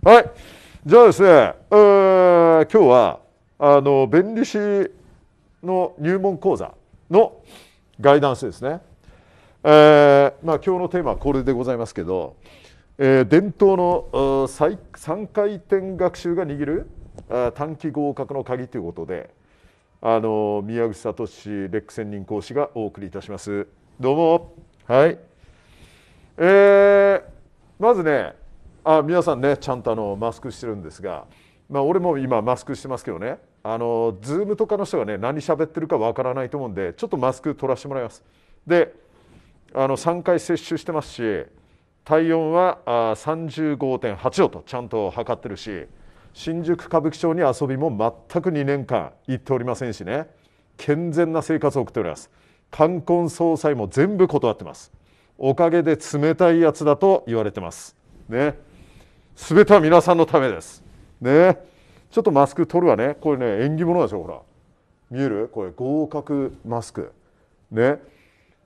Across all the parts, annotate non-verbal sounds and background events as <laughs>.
はい。じゃあですね、えー、今日は、あの、弁理士の入門講座のガイダンスですね。えー、まあ今日のテーマはこれでございますけど、えー、伝統の3回転学習が握る短期合格の鍵ということで、あの宮口聡レック専任講師がお送りいたします。どうも。はい。えー、まずね、あ皆さんねちゃんとあのマスクしてるんですが、まあ、俺も今マスクしてますけどねあの Zoom とかの人がね何喋ってるかわからないと思うんでちょっとマスク取らせてもらいます。であの3回接種してますし体温は35.8度とちゃんと測ってるし新宿歌舞伎町に遊びも全く2年間行っておりませんしね健全な生活を送っております冠婚葬祭も全部断ってますおかげで冷たいやつだと言われてますねべては皆さんのためです。ね。ちょっとマスク取るわね。これね、縁起物でしょ、ほら。見えるこれ、合格マスク。ね。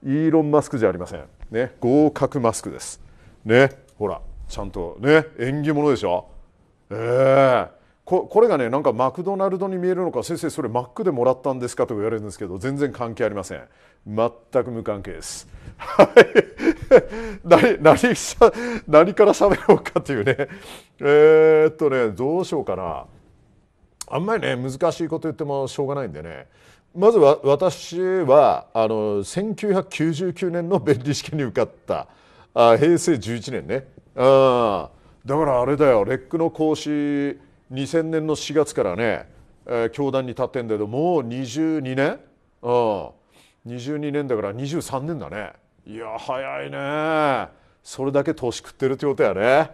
イーロン・マスクじゃありません。ね。合格マスクです。ね。ほら、ちゃんとね、縁起物でしょ。ええーこれがねなんかマクドナルドに見えるのか先生それマックでもらったんですかと言われるんですけど全然関係ありません全く無関係です。はい、何何しゃ何から喋ろうかというねえー、っとねどうしようかなあんまりね難しいこと言ってもしょうがないんでねまずは私はあの1999年の弁理試験に受かったあ平成11年ねあだからあれだよレックの講師2000年の4月からね、えー、教団に立ってんだけどもう22年うん22年だから23年だねいや早いねそれだけ年食ってるってことやね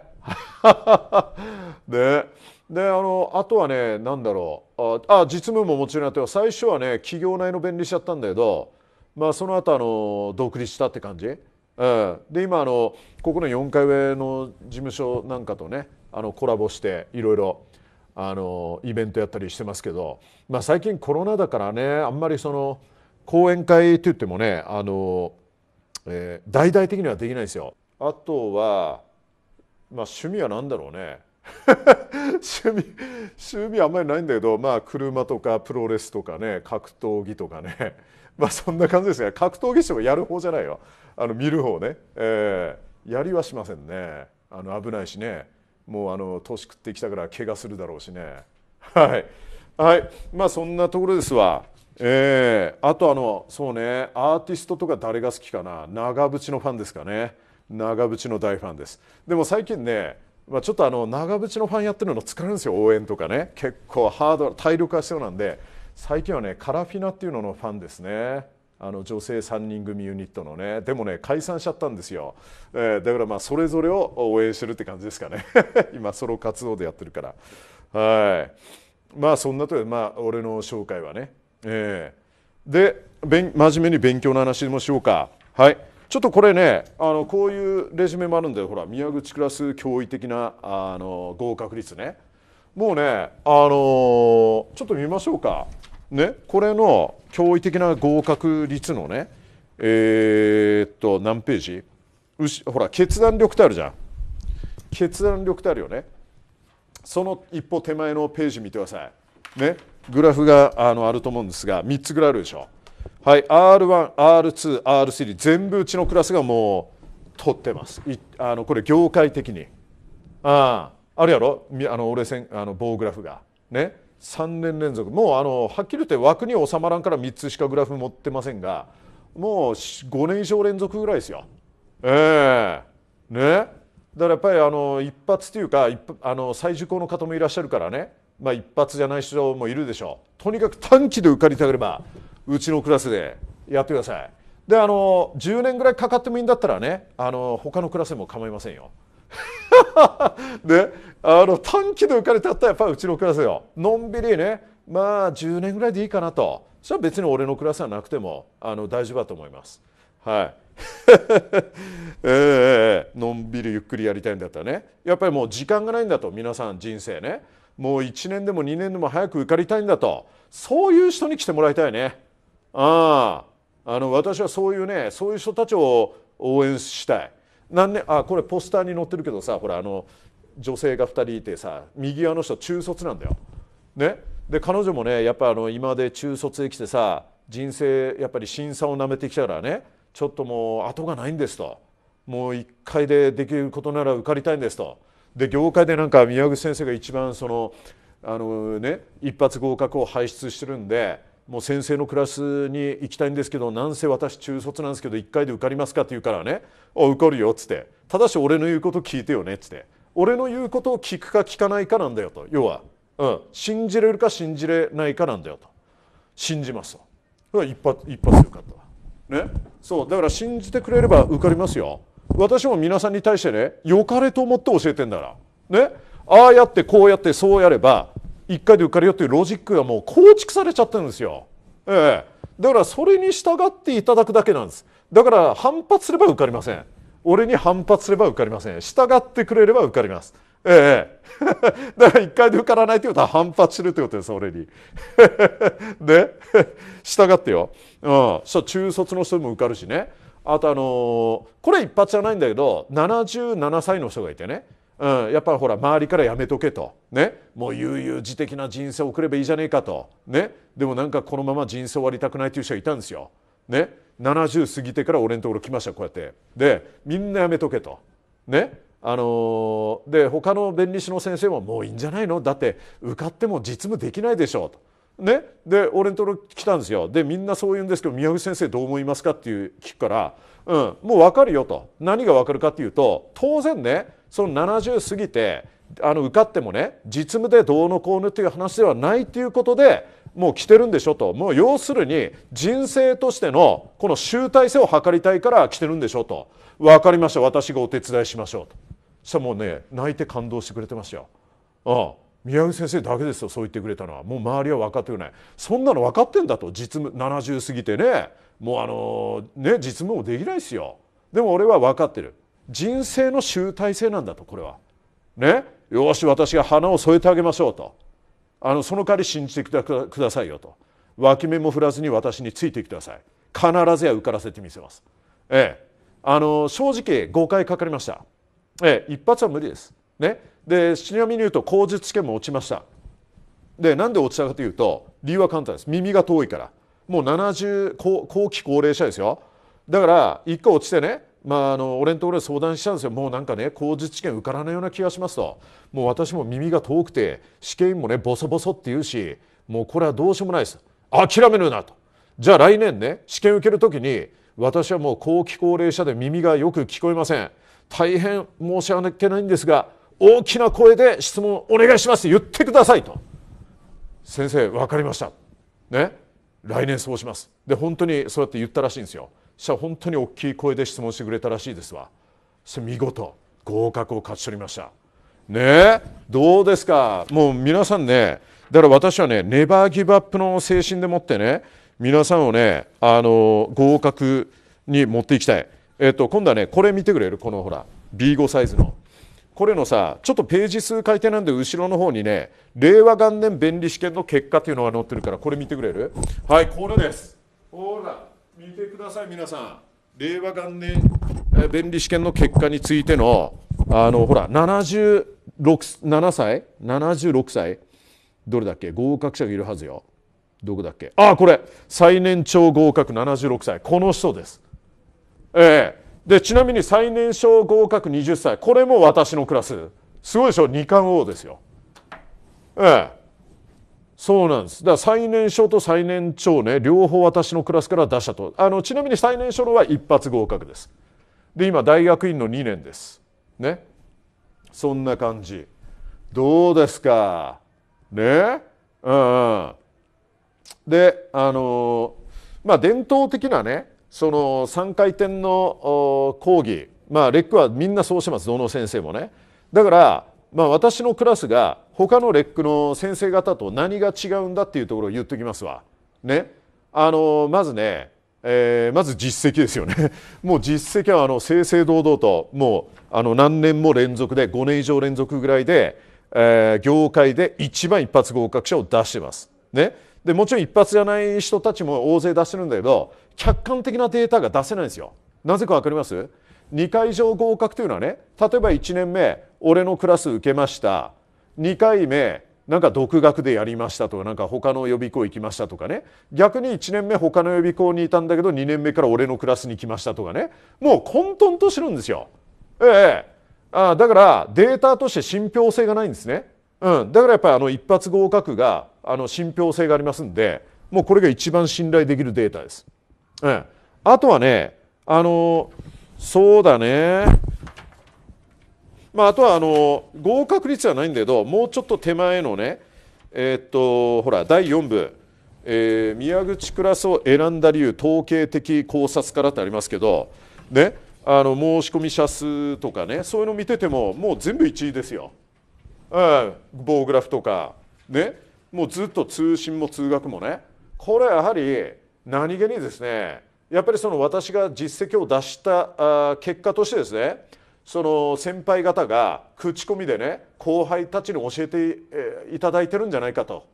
<laughs> でであのあとはね何だろうあ実務ももちろんやって最初はね企業内の便利しちゃったんだけどまあその後あの独立したって感じ、うん、で今あのここの4階上の事務所なんかとねあのコラボしていろいろあのイベントやったりしてますけど、まあ、最近コロナだからねあんまりその講演会といってもねあの、えー、大々的にはできないですよ。あとは、まあ、趣味は何だろうね <laughs> 趣味趣味あんまりないんだけど、まあ、車とかプロレスとかね格闘技とかねまあそんな感じですが格闘技してもやる方じゃないよあの見る方ね、えー、やりはしませんねあの危ないしね。もうあの年食ってきたから怪我するだろうしねはいはいまあそんなところですわえー、あとあのそうねアーティストとか誰が好きかな長渕のファンですかね長渕の大ファンですでも最近ねまあ、ちょっとあの長渕のファンやってるの疲れるんですよ応援とかね結構ハード体力が必要なんで最近はねカラフィナっていうののファンですねあの女性3人組ユニットのねでもね解散しちゃったんですよ、えー、だからまあそれぞれを応援してるって感じですかね <laughs> 今ソロ活動でやってるからはいまあそんなとまあ俺の紹介はね、えー、で真面目に勉強の話もしようかはいちょっとこれねあのこういうレジュメもあるんだよほら宮口クラス驚異的なあの合格率ねもうねあのー、ちょっと見ましょうかね、これの驚異的な合格率のねえー、っと何ページほら決断力ってあるじゃん決断力ってあるよねその一歩手前のページ見てください、ね、グラフがあのあると思うんですが3つぐらいあるでしょはい R1、R2、R3 全部うちのクラスがもう取ってますいあのこれ業界的にあああるやろあの折れ線あの棒グラフがね3年連続もうあのはっきり言って枠に収まらんから3つしかグラフ持ってませんがもう5年以上連続ぐらいですよ。ええー、ねだからやっぱりあの一発というかあの再受講の方もいらっしゃるからね、まあ、一発じゃない人もいるでしょうとにかく短期で受かりたければうちのクラスでやってください。であの10年ぐらいかかってもいいんだったらねあの他のクラスでも構いませんよ。<laughs> ね、あの短期で浮かれたったらやっぱりうちのクラスよのんびりねまあ10年ぐらいでいいかなとそれは別に俺のクラスはなくてもあの大丈夫だと思います。はい <laughs> えー、のんびりゆっくりやりたいんだったらねやっぱりもう時間がないんだと皆さん人生ねもう1年でも2年でも早く受かりたいんだとそういう人に来てもらいたいねああの私はそういうねそういう人たちを応援したい何年あこれポスターに載ってるけどさほらあの女性が2人いてさ右側の人中卒なんだよ。ね、で彼女もねやっぱあの今で中卒へ来てさ人生やっぱり審査をなめてきたからねちょっともう後がないんですともう1回でできることなら受かりたいんですと。で業界でなんか宮口先生が一番そのあの、ね、一発合格を輩出してるんでもう先生のクラスに行きたいんですけどなんせ私中卒なんですけど1回で受かりますかって言うからね「あ受かるよ」っつって「ただし俺の言うこと聞いてよね」っつって「俺の言うことを聞くか聞かないかなんだよ」と要は、うん、信じれるか信じれないかなんだよと信じますと一発一発受かったねそうだから信じてくれれば受かりますよ私も皆さんに対してね良かれと思って教えてんだからねああやってこうやってそうやれば1回で受かるよというロジックがもう構築されちゃってるんですよ。ええ、だからそれに従っていただくだけなんです。だから反発すれば受かりません。俺に反発すれば受かりません。従ってくれれば受かります。ええ。<laughs> だから一回で受からないということは反発するということです、俺に。<laughs> で、従ってよ。うん。そう、中卒の人も受かるしね。あとあのー、これ一発じゃないんだけど、77歳の人がいてね。うん、やっぱりほら周りからやめとけと、ね、もう悠々自適な人生を送ればいいじゃねえかと、ね、でもなんかこのまま人生終わりたくないという人がいたんですよ。ね、70過ぎてから俺のところ来ましたこうやって。でみんなやめとけと。ねあのー、で他の弁理士の先生も「もういいんじゃないのだって受かっても実務できないでしょ」と。ね、で俺のところ来たんですよでみんなそう言うんですけど宮口先生どう思いますかっていう聞くから、うん、もう分かるよと何が分かるかっていうと当然ねその70過ぎてあの受かってもね実務でどうのこうのっていう話ではないっていうことでもう来てるんでしょともう要するに人生としてのこの集大成を図りたいから来てるんでしょと分かりました私がお手伝いしましょうとそしたらもうね泣いて感動してくれてますよ。ああ宮城先生だけですよそう言ってくれたのはもう周りは分かってくれないそんなの分かってんだと実務70過ぎてねもうあのね実務もできないですよでも俺は分かってる人生の集大成なんだとこれは。ねよし私が花を添えてあげましょうとあのその代わり信じてくださいよと脇目も振らずに私についてください必ずや受からせてみせます。ええ、あの正直5回かかりました。ええ、一発は無理です。ね、でちなみに言うと口述試験も落ちました。でなんで落ちたかというと理由は簡単です耳が遠いからもう70後後期高齢者ですよだから1個落ちてねまあ、あの俺のところで相談したんですよもうなんかね工事試験受からないような気がしますともう私も耳が遠くて試験員もねボソボソって言うしもうこれはどうしようもないです諦めるなとじゃあ来年ね試験受ける時に私はもう後期高齢者で耳がよく聞こえません大変申し訳ないんですが大きな声で質問お願いします言ってくださいと先生分かりましたね来年そうしますで本当にそうやって言ったらしいんですよしたら本当に大きい声で質問してくれたらしいですわそれ見事合格を勝ち取りましたねどうですかもう皆さんねだから私はねネバーギブアップの精神でもってね皆さんをねあの合格に持っていきたいえっと今度はねこれ見てくれるこのほら B5 サイズのこれのさちょっとページ数書いてなんで後ろの方にね令和元年便利試験の結果っていうのが載ってるからこれ見てくれるはいこれですほら見てください、皆さん。令和元年便利試験の結果についての、あの、ほら、76、7歳 ?76 歳どれだっけ合格者がいるはずよ。どこだっけあ、あ、これ。最年長合格76歳。この人です。ええー、で、ちなみに最年少合格20歳。これも私のクラス。すごいでしょ ?2 冠王ですよ。ええーそうなんです。だから最年少と最年長ね、両方私のクラスから出したと。あの、ちなみに最年少のは一発合格です。で、今、大学院の2年です。ね。そんな感じ。どうですか。ね。うん、うん。で、あのまあ、伝統的なね、その3回転の講義、まあ、レックはみんなそうします、どの先生もね。だから、まあ、私のクラスが他のレックの先生方と何が違うんだっていうところを言っときますわ。ね、あのまずね、えー、まず実績ですよね <laughs> もう実績はあの正々堂々ともうあの何年も連続で5年以上連続ぐらいで、えー、業界で一番一発合格者を出してます。ね、でもちろん一発じゃない人たちも大勢出してるんだけど客観的なデータが出せないんですよ。なぜか分かります2回以上合格というのはね例えば1年目俺のクラス受けました2回目なんか独学でやりましたとかなんか他の予備校行きましたとかね逆に1年目他の予備校にいたんだけど2年目から俺のクラスに来ましたとかねもう混沌としてるんですよ。ええあだからデータとして信憑性がないんですね。うん、だからやっぱりあの一発合格があの信憑性がありますんでもうこれが一番信頼できるデータです。うん、あとはねあのそうだね。まあ、あとはあの合格率はないんだけどもうちょっと手前のねえー、っとほら第4部、えー、宮口クラスを選んだ理由統計的考察からってありますけど、ね、あの申し込み者数とかねそういうの見ててももう全部1位ですよ、うん、棒グラフとか、ね、もうずっと通信も通学もねこれはやはり何気にですねやっぱりその私が実績を出した結果としてですねその先輩方が口コミでね後輩たちに教えていただいてるんじゃないかと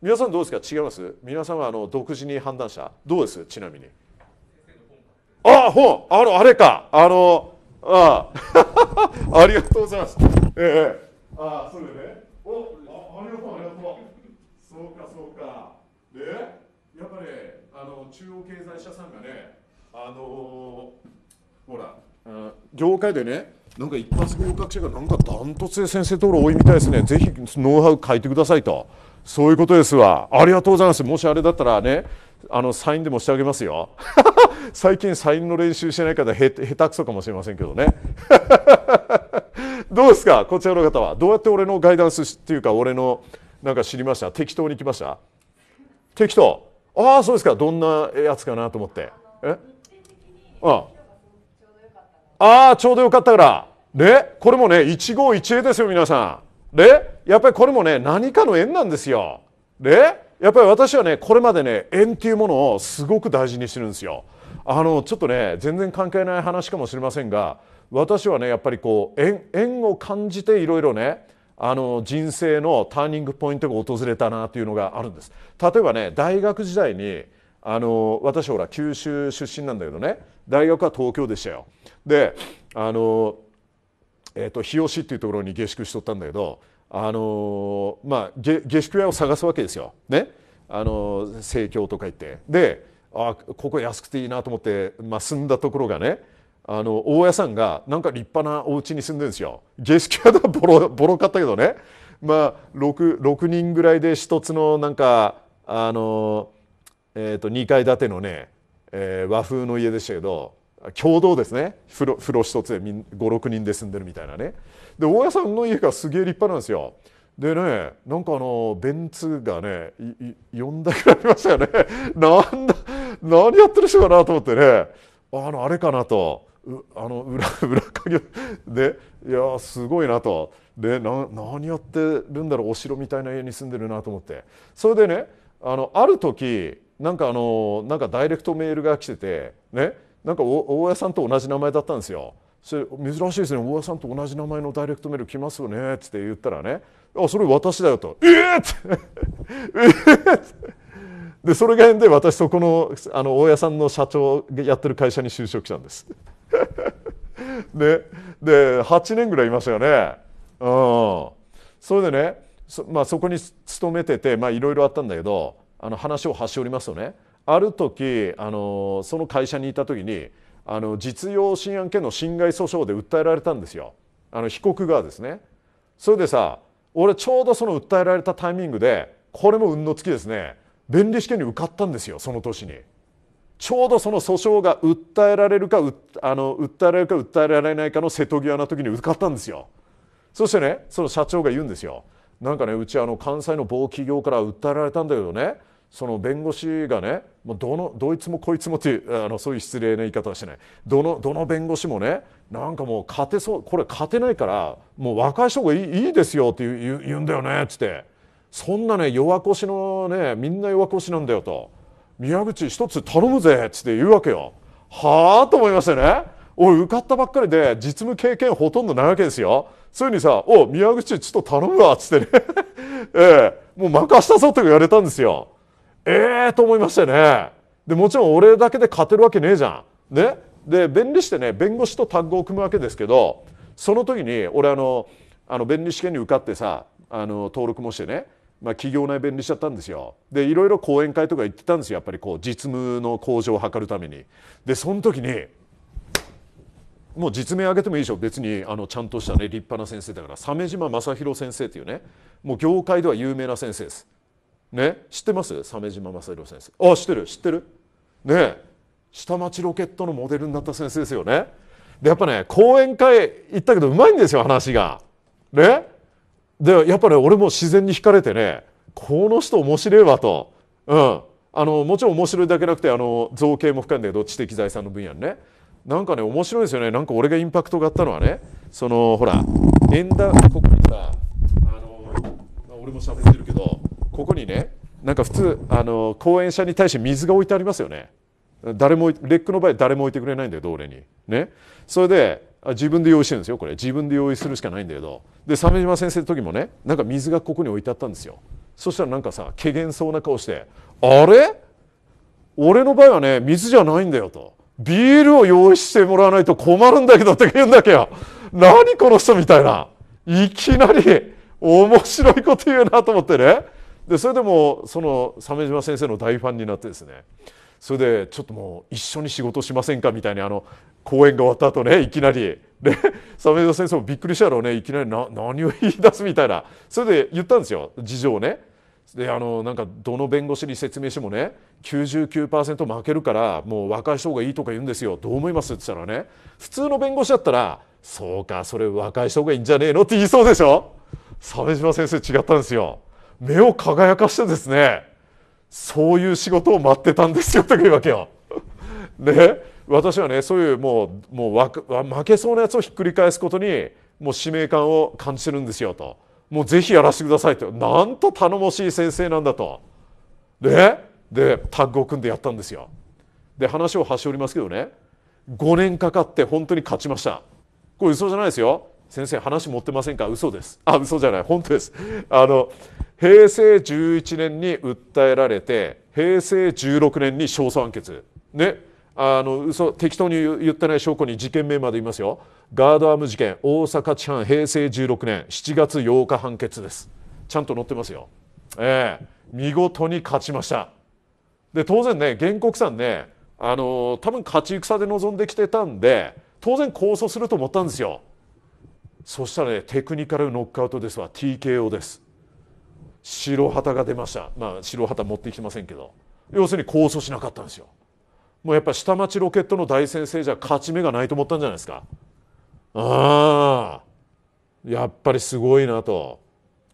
皆さんどうですか違います皆さんはあの独自に判断したどうですちなみにあ本あのあれかあのあ <laughs> ありがとうございますええああそれねおあありがとうありがとうそうかそうかでやっぱり、ねあの中央経済社さんがね、あのー、ほら、業界でね、なんか一発合格者がなんかダントツで先生登録多いみたいですね、ぜひノウハウ書いてくださいと、そういうことですわ、ありがとうございます、もしあれだったらね、あのサインでもしてあげますよ。<laughs> 最近サインの練習してない方へ下手くそかもしれませんけどね <laughs> どうですかこちらの方はどうやって俺のガイダンスっていうか俺のなんか知りました適当に来ました適当ああそうですかどんなやつかなと思ってえあああちょうどよかったからねこれもね一期一会ですよ皆さんでやっぱりこれもね何かの縁なんですよでやっぱり私はねこれまでね縁っていうものをすごく大事にしてるんですよあのちょっとね全然関係ない話かもしれませんが私はねやっぱりこう縁を感じていろいろねあの人生のターニングポイントが訪れたなというのがあるんです例えばね大学時代にあの私ほら九州出身なんだけどね大学は東京でしたよであの、えーと、日吉っていうところに下宿しとったんだけどあの、まあ、下下宿屋を探すわけですよねあの生協とか行ってであここ安くていいなと思って、まあ、住んだところがねあの大家さんがなんか立派なお家に住んでるんですよ。下宿屋だボロボロかったけどね、まあ、6, 6人ぐらいで一つのなんかあの、えー、と2階建てのね、えー、和風の家でしたけど共同ですね風呂風呂一つで56人で住んでるみたいなねで大家さんの家がすげえ立派なんですよ。でねなんかあのベンツがね4台ぐらいありましたよね <laughs> なんだ何やってる人かなと思ってねあのあれかなと <laughs> あの裏 <laughs> 裏影でいやすごいなとで何やってるんだろうお城みたいな家に住んでるなと思ってそれでねあのある時なんかあのなんかダイレクトメールが来ててねなんか大家さんと同じ名前だったんですよ。それ珍しいですね大家さんと同じ名前のダイレクトメール来ますよねっつって言ったらね「あそれ私だよ」と「ええ!」って <laughs> えっ!」でそれが縁で私そこのあの大家さんの社長やってる会社に就職したんです。<laughs> ね、で8年ぐらいいましたよね。うん、それでねそ,、まあ、そこに勤めてていろいろあったんだけどあの話を発しておりますとねある時あのその会社にいた時にあの実用新案件の侵害訴訟で訴えられたんですよあの被告側ですね。それでさ俺ちょうどその訴えられたタイミングでこれも運の月ですね弁理試験に受かったんですよその年に。ちょうどその訴訟が訴えられるかあの訴えられるか訴えられないかの瀬戸際の時に受かったんですよ。そしてねその社長が言うんですよ。なんかねうちあの関西の某企業から訴えられたんだけどねその弁護士がねどのどいつもこいつもていうあのそういう失礼な言い方はしてないどのどの弁護士もねなんかもう勝てそうこれ勝てないからもう和解した方がいいいいですよって言う言うんだよねっつってそんなね弱腰のねみんな弱腰なんだよと宮口一つ頼むぜ」っつって言うわけよ。はあと思いましたね。俺受かったばっかりで実務経験ほとんどないわけですよ。そういうにさ「お宮口ちょっと頼むわ」っつってね <laughs> ええもう任したぞって言われたんですよ。ええー、と思いましたね。でもちろん俺だけで勝てるわけねえじゃん。ねで弁理士ってね弁護士とタッグを組むわけですけどその時に俺あのあの弁理試験に受かってさあの登録もしてねまあ、企業内便利しちゃったんですよでいろいろ講演会とか行ってたんですよやっぱりこう実務の向上を図るためにでその時にもう実名挙げてもいいでしょ別にあのちゃんとしたね立派な先生だから鮫島正弘先生というねもう業界では有名な先生ですね知ってます鮫島正弘先生あ知ってる知ってるね下町ロケットのモデルになった先生ですよねでやっぱね講演会行ったけどうまいんですよ話がねでやっぱり俺も自然に惹かれてねこの人面白いわと、うん、あのもちろん面白いだけなくてあの造形も深いんだけど知的財産の分野にねなんかね面白いですよねなんか俺がインパクトがあったのはねそのほら円高ここにさあの、まあ、俺も喋ってるけどここにねなんか普通あの講演者に対して水が置いてありますよね誰もレックの場合誰も置いてくれないんだよど俺にねそれで自分で用意してるんですよこれ自分で用意するしかないんだけどで鮫島先生の時もねなんか水がここに置いてあったんですよそしたらなんかさけげんそうな顔して「あれ俺の場合はね水じゃないんだよ」と「ビールを用意してもらわないと困るんだけど」って言うんだけど何この人みたいないきなり面白いこと言うなと思ってねでそれでもその鮫島先生の大ファンになってですねそれでちょっともう一緒に仕事しませんかみたいにあの講演が終わった後ねいきなりで鮫田 <laughs> 先生もびっくりしたろうねいきなりな何を言い出すみたいなそれで言ったんですよ事情をね。であのなんかどの弁護士に説明してもね99%負けるからもう和解した方がいいとか言うんですよどう思いますって言ったらね普通の弁護士だったら「そうかそれ和解した方がいいんじゃねえの?」って言いそうでしょ鮫島先生違ったんですよ目を輝かしてですねそういう仕事を待ってたんですよというわけよ。で <laughs> 私はねそういうもうもう負けそうなやつをひっくり返すことにもう使命感を感じてるんですよと。もうぜひやらせてくださいとなんと頼もしい先生なんだと。ででタッグを組んでやったんですよ。で話を端折りますけどね5年かかって本当に勝ちました。これ嘘じゃないですよ。先生話持ってませんか嘘です。あ嘘じゃない本当です。あの平成11年に訴えられて平成16年に勝訴判決ねあの嘘適当に言ってない証拠に事件名まで言いますよガードアーム事件大阪地判平成16年7月8日判決ですちゃんと載ってますよええー、見事に勝ちましたで当然ね原告さんねあの多分勝ち戦で臨んできてたんで当然控訴すると思ったんですよそしたらねテクニカルノックアウトですわ TKO です白旗が出ました、まあ、白旗持ってきませんけど要するに控訴しなかったんですよもうやっぱ下町ロケットの大先生じゃ勝ち目がないと思ったんじゃないですかああやっぱりすごいなと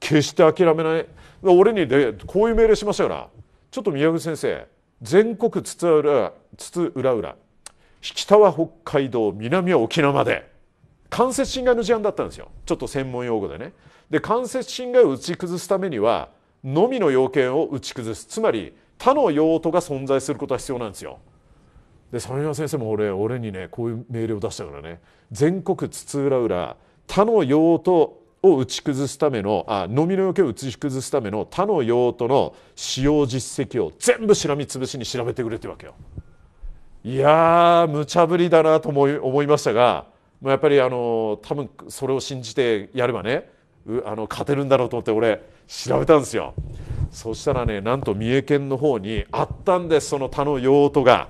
決して諦めない俺にでこういう命令しましたからちょっと宮口先生全国津々浦々浦々北は北海道南は沖縄まで間接侵害の事案だったんですよちょっと専門用語でねで間接侵害を打ち崩すためにはのみの要件を打ち崩すつまり他の用途が存在することは必要なんですよ。で鮫山先生も俺俺にねこういう命令を出したからね全国津々浦々他の用途を打ち崩すためのあのみの要件を打ち崩すための他の用途の使用実績を全部しらみつぶしに調べてくれってわけよ。いやー無茶ぶりだなと思い思いましたがやっぱりあの多分それを信じてやればねあの勝てるんだろうと思って俺調べたんですよそしたらねなんと三重県の方にあったんですその田の用途が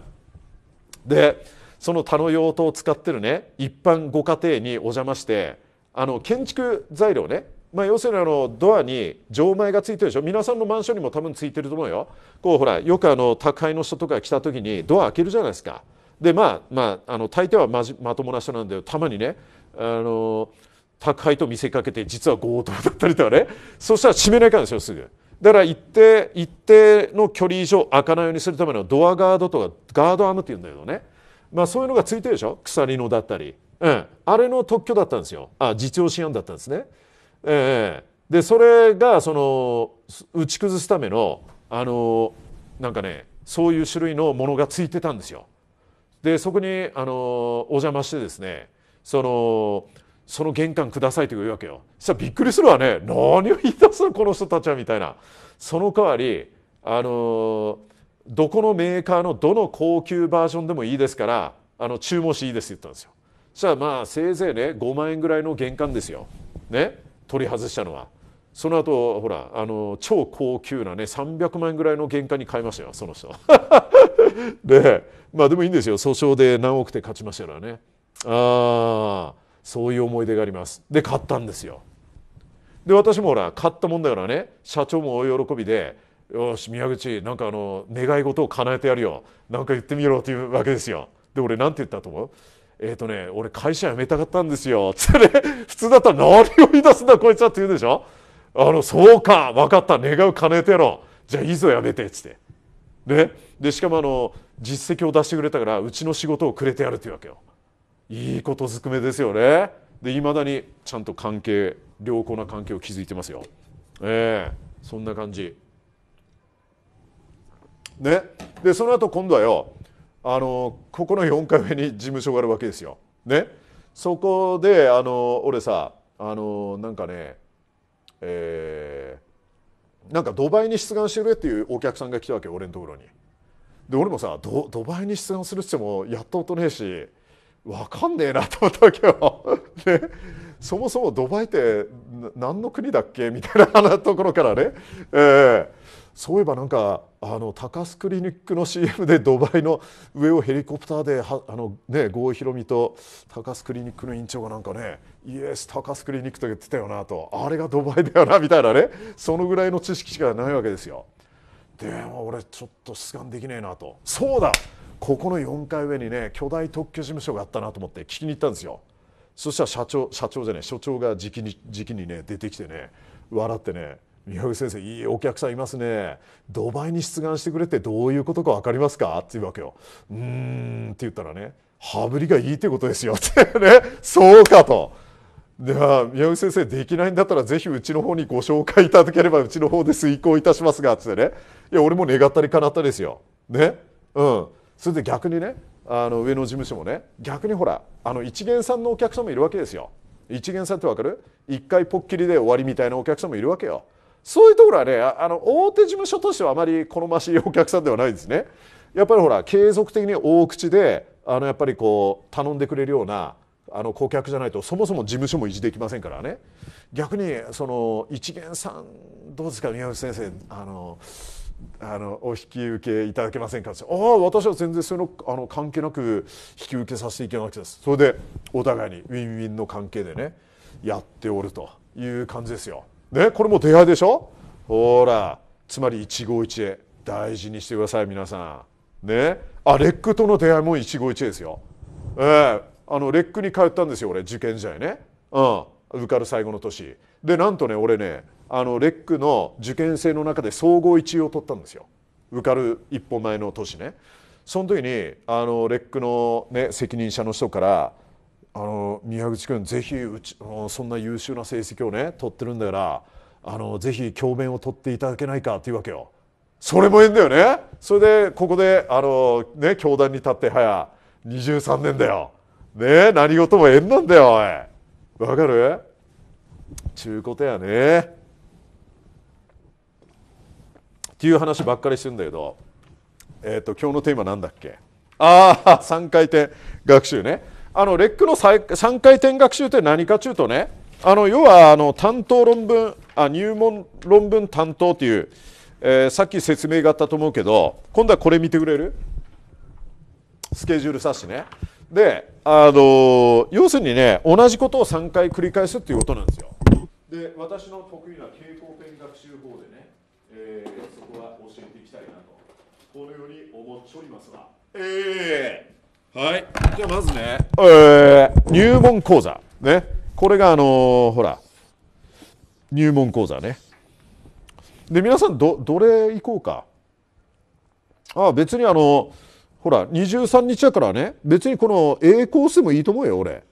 でその田の用途を使ってるね一般ご家庭にお邪魔してあの建築材料ねまあ、要するにあのドアに錠前がついてるでしょ皆さんのマンションにも多分ついてると思うよこうほらよくあの宅配の人とか来た時にドア開けるじゃないですかでまあまああの大抵はままともな人なんだよたまにねあのー宅配と見せかけて実は強盗だったりとかねそしたら閉めないかんですよすぐ。だから一定一定の距離以上開かないようにするためのドアガードとかガードアームっていうんだけどね、まあ、そういうのがついてるでしょ鎖のだったり、うん、あれの特許だったんですよあ実用試案だったんですね。えー、でそれがその打ち崩すためのあのなんかねそういう種類のものがついてたんですよ。でそこにあのお邪魔してですねそのその玄関くださいというわけよ。そしたらびっくりするわね。何を言い出すのこの人たちはみたいな。その代わり、あのどこのメーカーのどの高級バージョンでもいいですから、あの注文していいですって言ったんですよ。そしたらまあせいぜいね5万円ぐらいの玄関ですよ。ね取り外したのは。その後ほらあの超高級なね300万円ぐらいの玄関に買いましたよその人。で <laughs> まあでもいいんですよ訴訟で何億でて勝ちましたからね。ああそういう思い出がありますで買ったんですよで私もほら買ったもんだからね社長も大喜びで「よし宮口なんかあの願い事を叶えてやるよなんか言ってみろ」というわけですよで俺何て言ったと思うえっ、ー、とね俺会社辞めたかったんですよ <laughs> つってね普通だったら何を言い出すんだこいつはって言うでしょあのそうか分かった願う叶えてやろうじゃあいいぞやめてっつってねでしかもあの実績を出してくれたからうちの仕事をくれてやるっていうわけよいいことずくめですよねでいまだにちゃんと関係良好な関係を築いてますよええそんな感じねでその後今度はよあのここの4階目に事務所があるわけですよねそこであの俺さあのなんかねえー、なんかドバイに出願してくれっていうお客さんが来たわけ俺のところに。で俺もさドバイに出願するっつってもやったことねえし分かんねえなと思ったわけよ。<laughs> ね、そもそもドバイって何の国だっけみたいなところからね、えー、そういえばなんかあの高須クリニックの CM でドバイの上をヘリコプターではあの、ね、郷ひろみと高須クリニックの院長がなんかねイエス高須クリニックと言ってたよなとあれがドバイだよなみたいなねそのぐらいの知識しかないわけですよ。でも俺ちょっと出願できねえなとそうだここの4階上にね巨大特許事務所があったなと思って聞きに行ったんですよそしたら社長社長じゃない所長がじきにじきにね出てきてね笑ってね「宮口先生いいお客さんいますねドバイに出願してくれってどういうことか分かりますか?」って言うわけよ。うーんって言ったらね「羽振りがいいってことですよ」ってね「そうか」と。では宮内先生できないんだったらぜひうちの方にご紹介いただければうちの方で遂行いたしますがっつってねいや俺も願ったりかなったですよ。ねうんそれで逆にねあの上の事務所もね逆にほらあの一元さんのお客さんもいるわけですよ一元さんってわかる一回ポッキリで終わりみたいなお客さんもいるわけよそういうところはねあの大手事務所としてはあまり好ましいお客さんではないですねやっぱりほら継続的に大口であのやっぱりこう頼んでくれるようなあの顧客じゃないとそもそも事務所も維持できませんからね逆にその一元さんどうですか宮内先生あのあのお引き受けいただけませんか?」ああ私は全然そういうのあの関係なく引き受けさせていなだきです」それでお互いにウィンウィンの関係でねやっておるという感じですよ。ねこれも出会いでしょほらつまり一期一会大事にしてください皆さん。ねあレックとの出会いも一期一会ですよ。えー、あのレックに通ったんですよ俺受験時代ね。うん受かる最後の年。でなんとね俺ねあのレックの受験生の中で総合1位を取ったんですよ受かる一歩前の年ねその時にあのレックの、ね、責任者の人からあの宮口君ぜひうちそんな優秀な成績をね取ってるんだからあのぜひ教鞭を取っていただけないかっていうわけよそれもええんだよねそれでここであのね教壇に立ってはや23年だよね何事も縁なんだよおいわかるうことやねっていう話ばっかりしてるんだけど、えーと、今日のテーマなんだっけああ3回転学習ねあのレックの3回転学習って何かというとねあの要はあの担当論文あ入門論文担当という、えー、さっき説明があったと思うけど今度はこれ見てくれるスケジュール冊子ねであの要するにね同じことを3回繰り返すっていうことなんですよで私の得意な蛍光ペン学習法でえー、そこは教えていきたいなとこのように思っておりますがええー、はいじゃあまずね、えー、入門講座ねこれがあのー、ほら入門講座ねで皆さんどどれ行こうかああ別にあのほら23日やからね別にこの A コースもいいと思うよ俺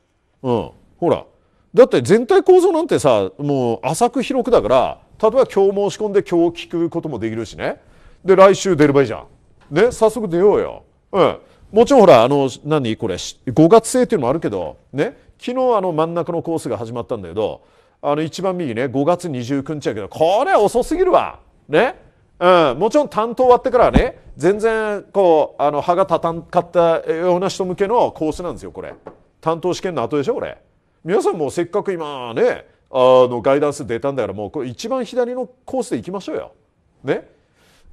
うんほらだって全体構造なんてさもう浅く広くだから例えば今日申し込んで今日聞くこともできるしねで来週出ればいいじゃんね早速出ようようんもちろんほらあの何これ5月制っていうのもあるけどね昨日あの真ん中のコースが始まったんだけどあの一番右ね5月29日やけどこれ遅すぎるわねうん、もちろん担当終わってからね全然こうあの歯が立たんかったような人向けのコースなんですよこれ担当試験の後でしょこれ皆さんもせっかく今ねあのガイダンス出たんだからもうこれ一番左のコースでいきましょうよ。ね。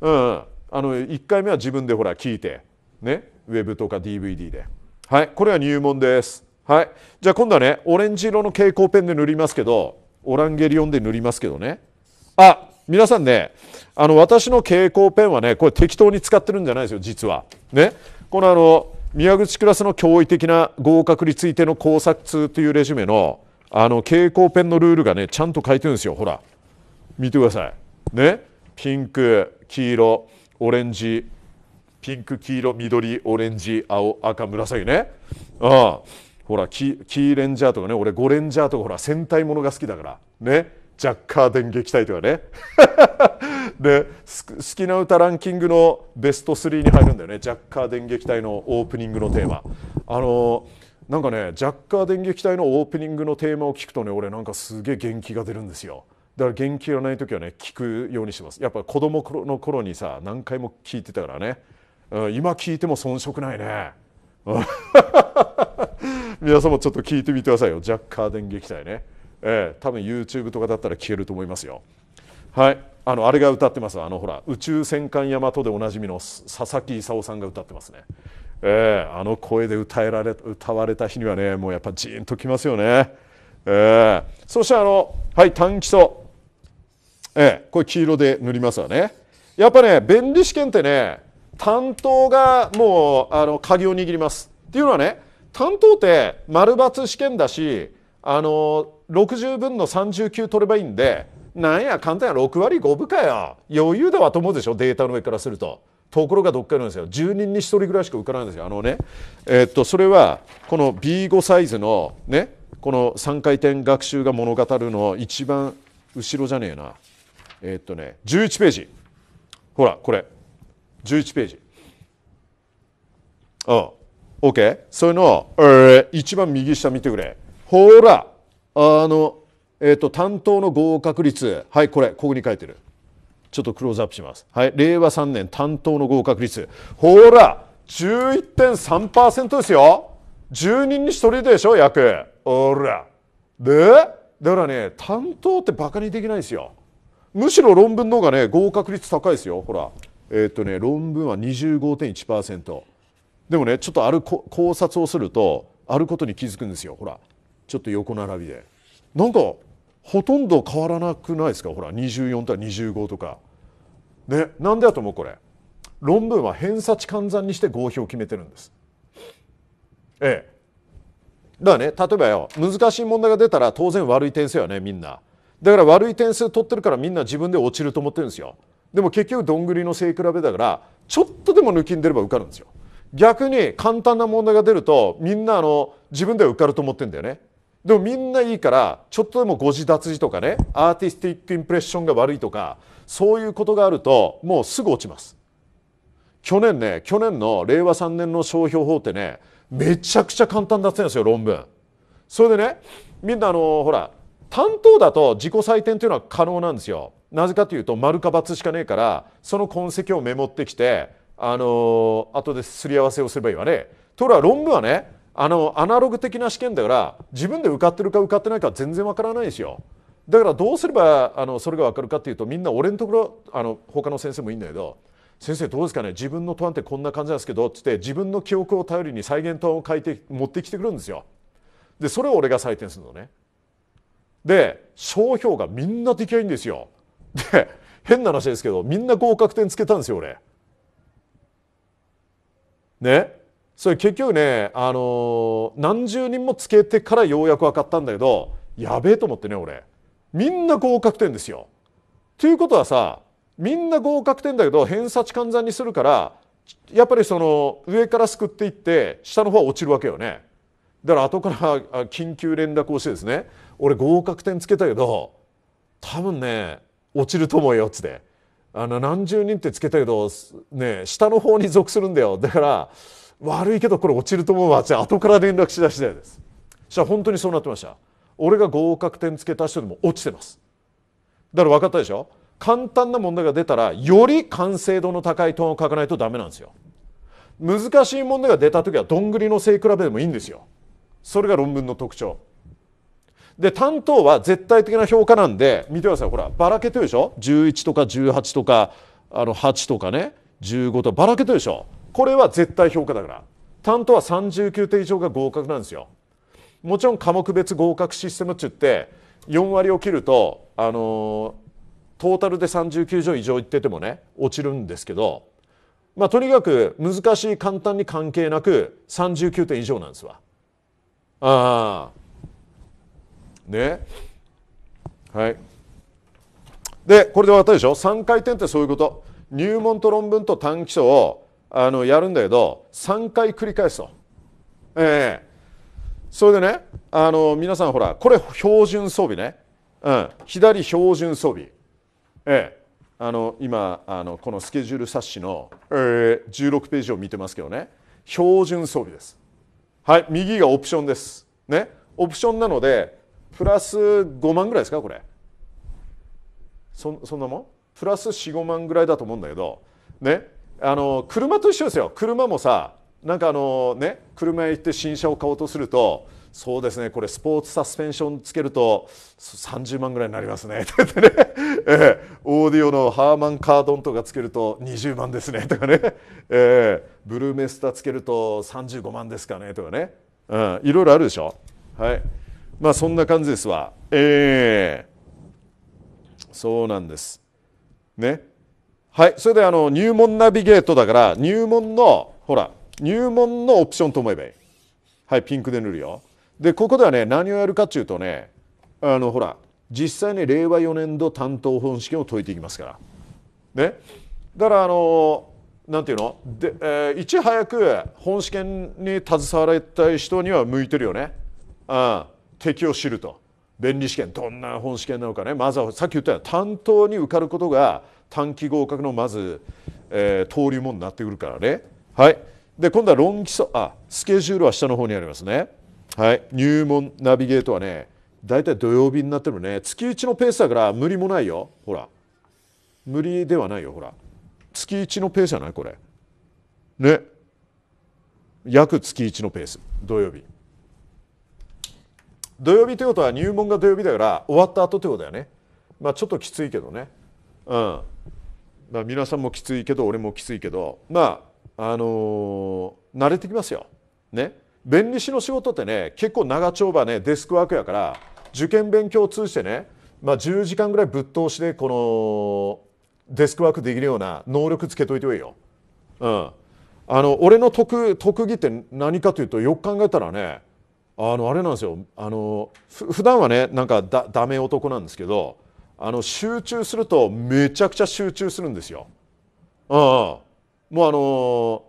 うん。あの1回目は自分でほら聞いて、ね、ウェブとか DVD で。はい、これは入門です。はい、じゃあ今度はね、オレンジ色の蛍光ペンで塗りますけど、オランゲリオンで塗りますけどね。あ、皆さんね、あの私の蛍光ペンはね、これ適当に使ってるんじゃないですよ、実は。ね、このあの宮口クラスの驚異的な合格についての考察というレジュメのあの蛍光ペンのルールがねちゃんと書いてるんですよほら見てくださいねピンク黄色オレンジピンク黄色緑オレンジ青赤紫ねああほらキーレンジャーとかね俺ゴレンジャーとかほら戦隊ものが好きだからねジャッカー電撃隊とかね <laughs> で好きな歌ランキングのベスト3に入るんだよねジャッカー電撃隊のオープニングのテーマあのーなんかねジャッカー電撃隊のオープニングのテーマを聞くとね俺なんかすげえ元気が出るんですよだから元気がない時はね聞くようにしますやっぱ子供の頃にさ何回も聞いてたからね、うん、今聞いても遜色ないね <laughs> 皆さんもちょっと聞いてみてくださいよジャッカー電撃隊ね、えー、多分 YouTube とかだったら消えると思いますよはいあのあれが歌ってますあのほら「宇宙戦艦ヤマト」でおなじみの佐々木功さんが歌ってますねえー、あの声で歌えられ歌われた日にはねもうやっぱジーンときますよね、えー、そしてあのはい短期礎、えー、これ黄色で塗りますわねやっぱね弁理試験ってね担当がもうあの鍵を握りますっていうのはね担当って丸抜試験だしあの60分の39取ればいいんでなんや簡単や6割5分かよ余裕だわと思うでしょデータの上からすると。ところがどっかあるんですよ10人に1人ぐらいしか受からないんですよあのね、えー、っとそれはこの B5 サイズのねこの3回転学習が物語るの一番後ろじゃねえなえー、っとね11ページほらこれ11ページうん OK そういうの、えー、一番右下見てくれほらあのえー、っと担当の合格率はいこれここに書いてるちょっとクローズアップします。はい、令和3年担当の合格率。ほら、11.3%ですよ。10人に1人でしょ、約。ほら。で、だからね、担当ってバカにできないですよ。むしろ論文の方がね、合格率高いですよ。ほら。えー、っとね、論文は25.1%。でもね、ちょっとある考察をすると、あることに気づくんですよ。ほら。ちょっと横並びで。なんか、ほとんど変わらなくないですかほら、24とか25とか。ね、なんでやと思うこれ論文は偏差値換算にして合否を決めてるんです。ええ。だからね例えばよ難しい問題が出たら当然悪い点数よねみんな。だから悪い点数取ってるからみんな自分で落ちると思ってるんですよ。でも結局どんぐりの背比べだからちょっとでも抜きに出れば受かるんですよ。逆に簡単な問題が出るとみんなあの自分では受かると思ってんだよね。でもみんないいからちょっとでも誤字脱字とかねアーティスティックインプレッションが悪いとかそういうことがあるともうすぐ落ちます去年ね去年の令和3年の商標法ってねめちゃくちゃ簡単だったんですよ論文それでねみんなあのほら担当だと自己採点というのは可能なんですよなぜかというと丸か×しかねえからその痕跡をメモってきてあの後ですり合わせをすればいいわねところが論文はねあのアナログ的な試験だから自分で受かってるか受かってないか全然わからないですよだからどうすればあのそれが分かるかっていうとみんな俺のところあの他の先生もいいんだけど先生どうですかね自分の答案ってこんな感じなんですけどっつって自分の記憶を頼りに再現答案を書いて持ってきてくるんですよ。でそれを俺が採点するのね。で商標がみんなできないんですよ。で変な話ですけどみんな合格点つけたんですよ俺。ねそれ結局ね、あのー、何十人もつけてからようやく分かったんだけどやべえと思ってね俺。みんな合格点ですよ。ということはさみんな合格点だけど偏差値換算にするからやっぱりその上からすくっていって下の方は落ちるわけよね。だから後から緊急連絡をしてですね俺合格点つけたけど多分ね落ちると思うよっつってあの何十人ってつけたけど、ね、下の方に属するんだよだから悪いけどこれ落ちると思うわって後から連絡しだしだいです。したら本当にそうなってました。俺が合格点つけた人でも落ちてますだから分かったでしょ簡単な問題が出たらより完成度の高いトーを書かないとダメなんですよ難しい問題が出た時はどんぐりの背比べでもいいんですよそれが論文の特徴で担当は絶対的な評価なんで見てくださいほらばらけてるでしょ11とか18とかあの8とかね15とばらけてるでしょこれは絶対評価だから担当は39点以上が合格なんですよもちろん科目別合格システムっちゅって4割を切るとあのトータルで39条以上いっててもね落ちるんですけど、まあ、とにかく難しい簡単に関係なく39点以上なんですわ。あねはいでこれで分かったでしょ3回転ってそういうこと入門と論文と短期書をあのやるんだけど3回繰り返すと。ええーそれでねあの皆さんほらこれ標準装備ね、うん、左標準装備、ええ、あの今あのこのスケジュール冊子の、えー、16ページを見てますけどね標準装備ですはい右がオプションですねオプションなのでプラス5万ぐらいですかこれそそんなもんプラス45万ぐらいだと思うんだけどねあの車と一緒ですよ車もさなんかあのね車へ行って新車を買おうとするとそうですねこれスポーツサスペンションつけると30万ぐらいになりますねって言ってね、えー、オーディオのハーマンカードンとかつけると20万ですねとかね、えブルーメスターつけると35万ですかねとかね、うん、いろいろあるでしょはいまあそんな感じですわえそうなんですねはいそれであの入門ナビゲートだから入門のほら入門のオプションと思えばいい。はい、ピンクで塗るよ。で、ここではね、何をやるかっていうとね、あの、ほら、実際に令和4年度担当本試験を解いていきますから。ね。だから、あの、なんていうので、えー、いち早く本試験に携わりたい人には向いてるよね。ああ、敵を知ると。便利試験、どんな本試験なのかね。まずは、さっき言ったように担当に受かることが短期合格のまず、えー、登竜門になってくるからね。はい。で今度は論基礎あスケジュールは下の方にありますねはい入門ナビゲートはね大体土曜日になってるね月1のペースだから無理もないよほら無理ではないよほら月1のペースじゃないこれね約月1のペース土曜日土曜日ということは入門が土曜日だから終わった後ということだよねまあちょっときついけどねうんまあ皆さんもきついけど俺もきついけどまああの慣れてきますよ。ね、弁理士の仕事ってね結構長丁場ねデスクワークやから受験勉強を通じてね、まあ、10時間ぐらいぶっ通しでこのデスクワークできるような能力つけといてもいいよ。うん、あの俺の特特技って何かというとよく考えたらねあのあれなんですよあの普段はねなんかだダメ男なんですけどあの集中するとめちゃくちゃ集中するんですよ。うん、うんもうあの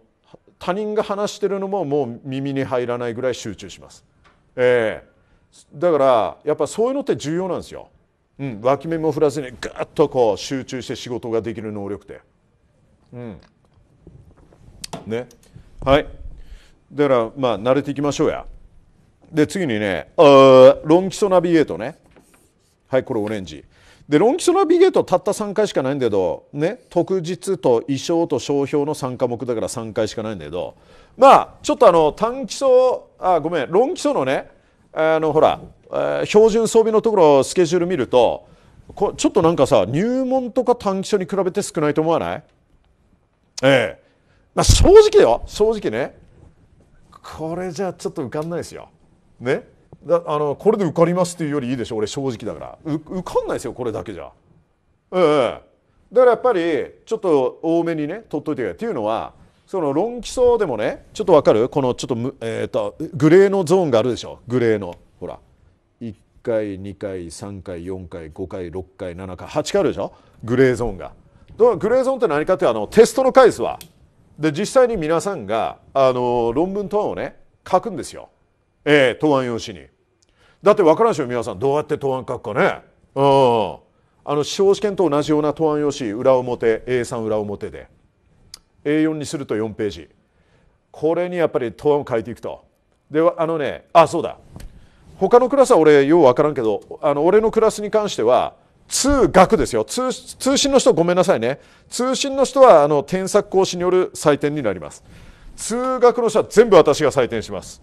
他人が話してるのももう耳に入らないぐらい集中します。えー、だからやっぱそういうのって重要なんですよ。うん、脇目も振らずにガッとこう集中して仕事ができる能力って。うん、ねはいだからまあ慣れていきましょうや。で次にね「論基礎ナビゲートねはいこれオレンジ。で論基礎ナビゲートたった3回しかないんだけどね特日と意匠と商標の3科目だから3回しかないんだけどまあちょっとあの短基礎あごめん論基礎のねあのほら、えー、標準装備のところスケジュール見るとこちょっとなんかさ入門とか短基礎に比べて少ないと思わないええまあ正直よ正直ねこれじゃちょっと浮かんないですよねだあのこれで受かりますっていうよりいいでしょ俺正直だから受かんないですよこれだけじゃええだからやっぱりちょっと多めにね取っといてっていうのはその論基礎でもねちょっとわかるこのちょっと,、えーと、グレーのゾーンがあるでしょグレーのほら1回2回3回4回5回6回7回8回あるでしょグレーゾーンがグレーゾーンって何かってあのテストの回数はで実際に皆さんがあの論文等をね書くんですよえー、答案用紙に。だって分からんでしょ皆さんどうやって答案書くかね。うん、あの司法試験と同じような答案用紙裏表 A3 裏表で A4 にすると4ページこれにやっぱり答案を書いていくと。では、あのねあそうだ他のクラスは俺よう分からんけどあの俺のクラスに関しては通学ですよ通信の人ごめんなさいね通信の人はあの添削講師による採点になります通学の人は全部私が採点します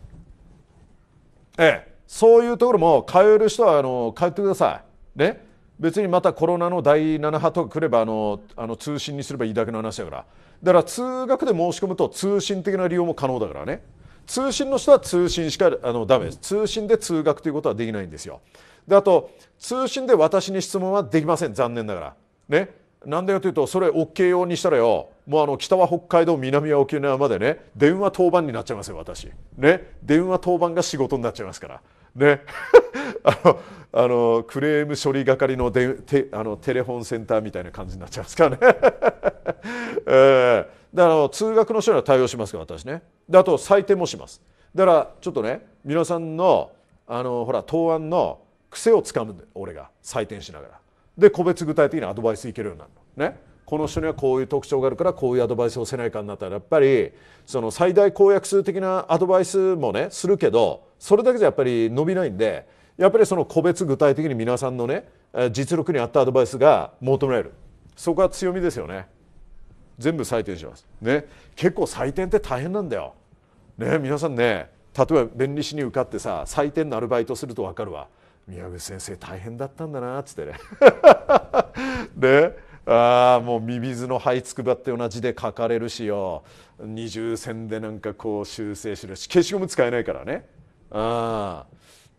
ええ、そういうところも通える人はあの通ってください。ね、別にまたコロナの第7波とか来ればあのあの通信にすればいいだけの話だからだから通学で申し込むと通信的な利用も可能だからね通信の人は通信しかあのダメです通信で通学ということはできないんですよであと通信で私に質問はできません残念ながらねなんでかというとそれ OK 用にしたらよもうあの北は北海道南は沖縄までね電話当番になっちゃいますよ私ね電話当番が仕事になっちゃいますからね <laughs> あのあのクレーム処理係のてあのテレフォンセンターみたいな感じになっちゃいますからね、<laughs> えー、だから通学の人には対応しますから私ねであと採点もしますだからちょっとね皆さんのあのほら答案の癖をつかむんで俺が採点しながらで個別具体的にアドバイスいけるようになるの。ねこの人にはこういう特徴があるからこういうアドバイスをせないかになったらやっぱりその最大公約数的なアドバイスもねするけどそれだけじゃやっぱり伸びないんでやっぱりその個別具体的に皆さんのね実力に合ったアドバイスが求められるそこは強みですよね全部採点します、ね、結構採点って大変なんだよ、ね、皆さんね例えば弁理士に受かってさ採点のアルバイトすると分かるわ宮口先生大変だったんだなっつってね <laughs> であもうミミズの這いつくばって同じで書かれるしよ二重線でなんかこう修正するし消しゴム使えないからねあ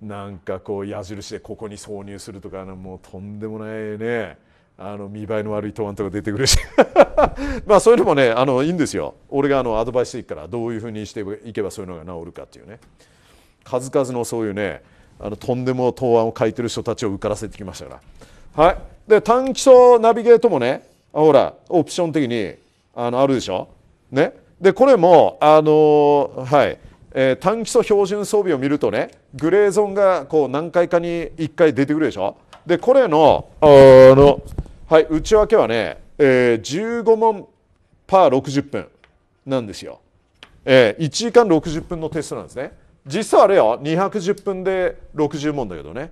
なんかこう矢印でここに挿入するとかもうとんでもないねあの見栄えの悪い答案とか出てくるし <laughs> まあそういうのもねあのいいんですよ俺があのアドバイスしていくからどういうふうにしていけばそういうのが治るかっていうね数々のそういうねあのとんでも答案を書いてる人たちを受からせてきましたから。はい、で単基礎ナビゲートもねほらオプション的にあのあるでしょ。ね、でこれも、あのはい、えー、単基礎標準装備を見るとねグレーゾーンがこう何回かに1回出てくるでしょでこれのあの、はい、内訳はね、えー、15問パー60分なんですよ、えー、1時間60分のテストなんですね実はあれよ210分で60問だけどね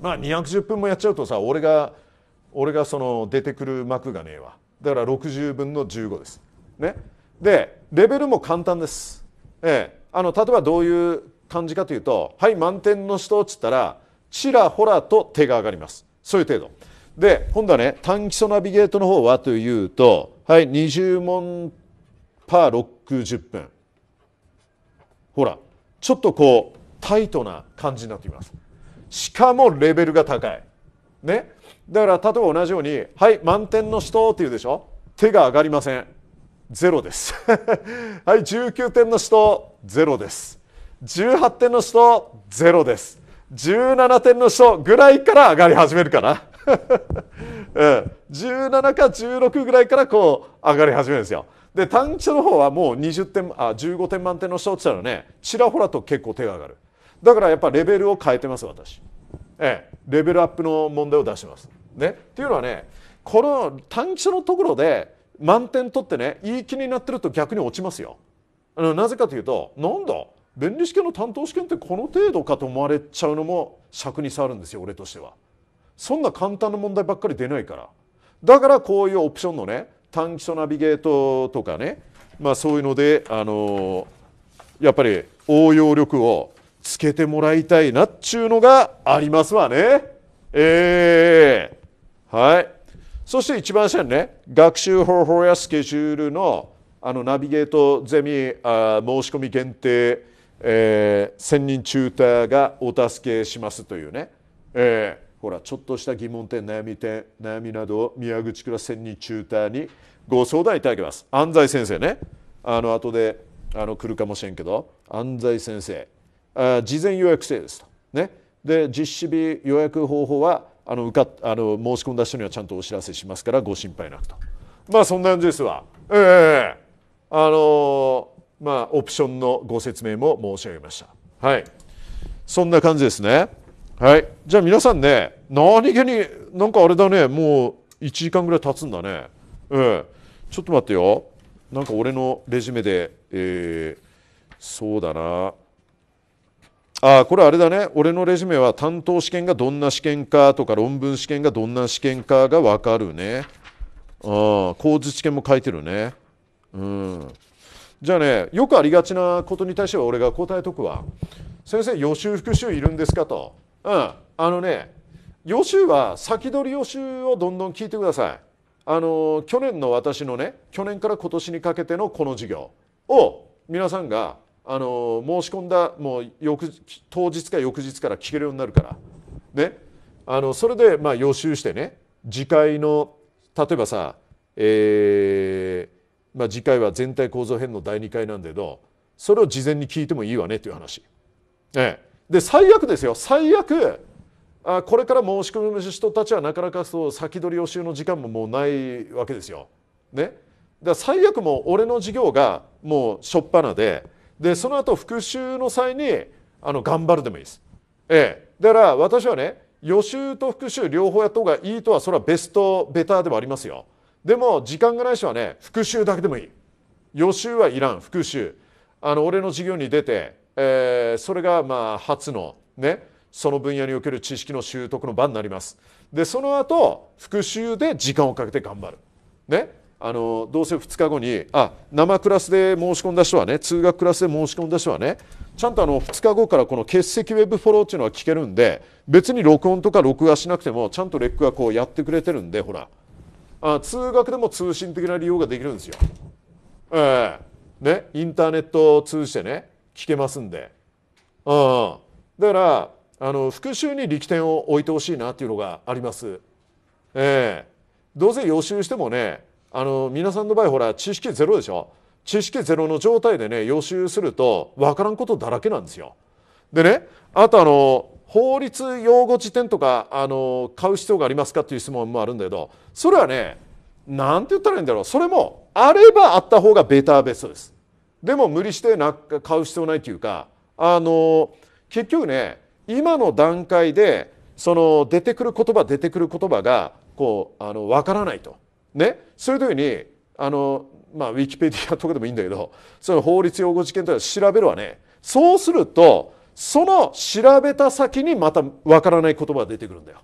まあ210分もやっちゃうとさ俺が俺がその出てくる幕がねえわだから60分の15ですねでレベルも簡単です、ええ、あの例えばどういう感じかというとはい満点の人っつったらちらほらと手が上がりますそういう程度で今度はね短基礎ナビゲートの方はというとはい20問パー60分ほらちょっとこうタイトな感じになっていますしかもレベルが高いねだから例えば同じように「はい満点の人」って言うでしょ手が上がりませんゼロです <laughs> はい19点の人ゼロです18点の人ゼロです17点の人ぐらいから上がり始めるかな、<laughs> うん、17か16ぐらいからこう上がり始めるんですよで単調の方はもう20点あ15点満点の人って言ったらねちらほらと結構手が上がるだからやっぱレベルを変えてます私、ええ、レベルアップの問題を出します。ね、っていうのはねこの短期書のところで満点取ってねいい気になってると逆に落ちますよ。あのなぜかというとなんだ弁理試験の担当試験ってこの程度かと思われちゃうのも尺に触るんですよ俺としては。そんな簡単な問題ばっかり出ないから。だからこういうオプションのね短基礎ナビゲートとかね、まあ、そういうので、あのやっぱり応用力をつけてもらいたいなっちゅうのがありますわね。えー、はい。そして一番下にね、学習方法やスケジュールのあのナビゲートゼミあ申し込み限定、えー、専人チューターがお助けしますというね。えーほらちょっとした疑問点悩み点悩みなどを宮口倉千人チューターにご相談いただけます安西先生ねあの後であの来るかもしれんけど安西先生あ事前予約制ですとねで実施日予約方法はあの受かあの申し込んだ人にはちゃんとお知らせしますからご心配なくとまあそんな感じですわええー、あのまあオプションのご説明も申し上げましたはいそんな感じですねはい。じゃあ皆さんね、何気になんかあれだね、もう1時間ぐらい経つんだね。うん。ちょっと待ってよ。なんか俺のレジュメで、えー、そうだな。あこれあれだね。俺のレジュメは担当試験がどんな試験かとか論文試験がどんな試験かがわかるね。ああ、構図試験も書いてるね。うん。じゃあね、よくありがちなことに対しては俺が答えとくわ。先生、予習復習いるんですかと。うん、あのね予習は先取り予習をどんどん聞いてください。あの去年の私のね去年から今年にかけてのこの授業を皆さんがあの申し込んだもう翌当日か翌日から聞けるようになるから、ね、あのそれでまあ予習してね次回の例えばさ、えーまあ、次回は全体構造編の第2回なんだけどそれを事前に聞いてもいいわねという話。ええ、で最悪ですよ最悪あこれから申し込みの人たちはなかなかそう先取り予習の時間ももうないわけですよ。ね、だ最悪も俺の授業がもうしょっぱなででその後復習の際にあの頑張るでもいいです。ええ、だから私はね予習と復習両方やった方がいいとはそれはベストベターではありますよ。でも時間がない人はね復習だけでもいい。予習はいらん復習。あの俺の授業に出てえー、それがまあ初のねその分野における知識の習得の場になります。でその後復習で時間をかけて頑張る。ねあのどうせ2日後にあ生クラスで申し込んだ人はね通学クラスで申し込んだ人はねちゃんとあの2日後からこの欠席ウェブフォローっていうのは聞けるんで別に録音とか録画しなくてもちゃんとレックがこうやってくれてるんでほらあ通学でも通信的な利用ができるんですよ。えー、ねインターネットを通じてね聞けますんで。うん、だからあの復習に力点を置いてほしいなっていうのがあります。ええどうせ予習してもねあの皆さんの場合ほら知識ゼロでしょ知識ゼロの状態でね予習すると分からんことだらけなんですよ。でねあとあの法律用語辞典とかあの買う必要がありますかっていう質問もあるんだけどそれはね何て言ったらいいんだろうそれもあればあった方がベターベストです。でも無理してな買う必要ないというかあの結局ね今の段階でその出てくる言葉出てくる言葉がこうあのわからないと。ね、そういう時にあの、まあ、ウィキペディアとかでもいいんだけどその法律用語事件とか調べるわねそうするとその調べた先にまたわからない言葉が出てくるんだよ。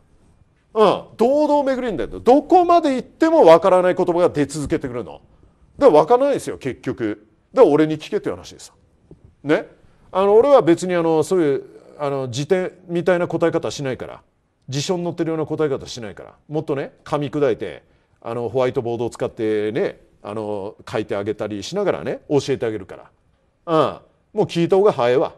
うん、堂々巡りんだよ。どこまで行ってもわからない言葉が出続けてくるの。だからからないですよ結局。で俺に聞けという話ですねあの俺は別にあのそういうあの辞典みたいな答え方しないから辞書に載ってるような答え方しないからもっとね噛み砕いてあのホワイトボードを使ってねあの書いてあげたりしながらね教えてあげるからああもう聞いた方が早いわ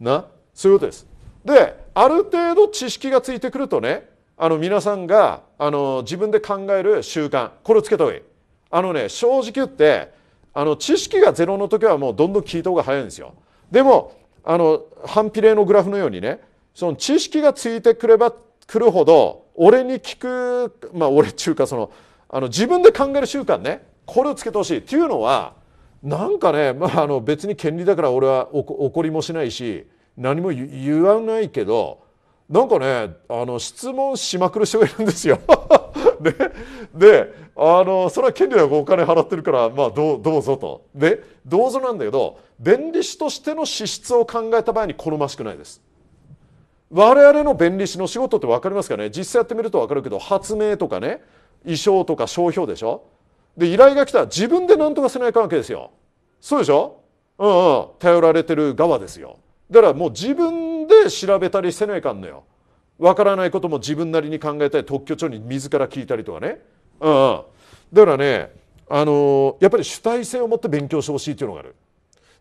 なそういうことです。である程度知識がついてくるとねあの皆さんがあの自分で考える習慣これをつけた方がいい。あのね正直言ってあの知識がゼロの時はもうどんどん聞いた方が早いんですよ。でもあの反比例のグラフのようにねその知識がついてくればくるほど俺に聞くまあ俺っていうかそのあの自分で考える習慣ねこれをつけてほしいっていうのはなんかね、まあ、あの別に権利だから俺は怒りもしないし何も言わないけどなんかねあの質問しまくる人がいるんですよでであのそれは権利なくお金払ってるから、まあ、どうどうぞとでどうぞなんだけど弁理士としての資質を考えた場合に好ましくないです。我々の弁理士の仕事って分かりますかね実際やってみると分かるけど発明とかね衣装とか商標でしょで依頼が来たら自分で何とかせない関係ですよそうでしょうんうん頼られてる側ですよだからもう自分で調べたりせないかんのよわからないことも自分なりに考えたり特許庁に自ら聞いたりとかね、うん、だからね、あのー、やっぱり主体性を持って勉強してほしいっていうのがある。